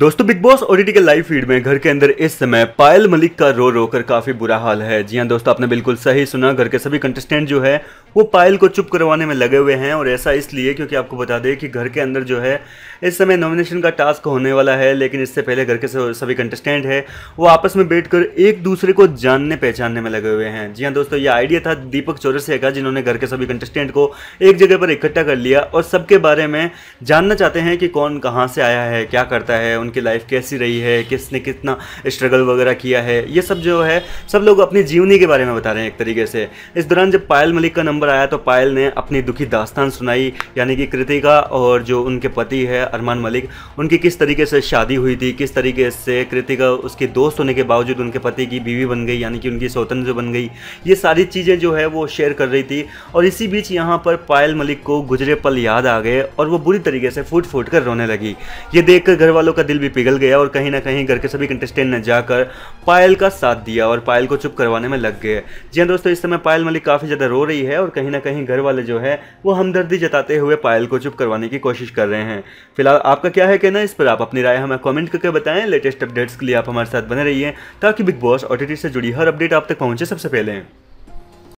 दोस्तों Bigg Boss OTT के live feed में घर के अंदर इस समय पायल मलिक का रो रो कर काफ़ी बुरा हाल है जी हाँ दोस्तों आपने बिल्कुल सही सुना घर के सभी कंटेस्टेंट जो है वो पायल को चुप करवाने में लगे हुए हैं और ऐसा इसलिए क्योंकि आपको बता दें कि घर के अंदर जो है इस समय नॉमिनेशन का टास्क होने वाला है लेकिन इससे पहले घर के सभी कंटेस्टेंट है वो आपस में बैठ कर एक दूसरे को जानने पहचानने में लगे हुए हैं जी हाँ दोस्तों ये आइडिया था दीपक चौरसिया का जिन्होंने घर के सभी कंटेस्टेंट को एक जगह पर इकट्ठा कर लिया और सबके बारे में जानना चाहते हैं कि कौन कहाँ से आया है क्या करता है उनकी लाइफ कैसी रही है किसने कितना स्ट्रगल वगैरह किया है ये सब जो है सब लोग अपनी जीवनी के बारे में बता रहे हैं एक तरीके से इस दौरान जब पायल मलिक का नंबर आया तो पायल ने अपनी दुखी दास्तान सुनाई यानी कि कृतिका और जो उनके पति है अरमान मलिक उनकी किस तरीके से शादी हुई थी किस तरीके से कृतिका उसके दोस्त होने के बावजूद उनके पति की बीवी बन गई यानी कि उनकी स्वतंत्र जो बन गई ये सारी चीज़ें जो है वो शेयर कर रही थी और इसी बीच यहाँ पर पायल मलिक को गुजरे पल याद आ गए और वो बुरी तरीके से फूट फूट कर रोने लगी ये देख घर वालों का दिल भी पिघल गया और कहीं ना कहीं घर के सभी कंटेस्टेंट ने जाकर पायल का साथ दिया और पायल को चुप करवाने में लग गए जी हाँ दोस्तों इस समय पायल मलिक काफ़ी ज़्यादा रो रही है और कहीं ना कहीं घर वाले जो है वो हमदर्दी जताते हुए पायल को चुप करवाने की कोशिश कर रहे हैं फिलहाल आपका क्या है कहना इस पर आप अपनी राय हमें कॉमेंट करके बताएं लेटेस्ट अपडेट्स के लिए आप हमारे साथ बने रहिए ताकि बिग बॉस और से जुड़ी हर अपडेट आप तक पहुँचे सबसे पहले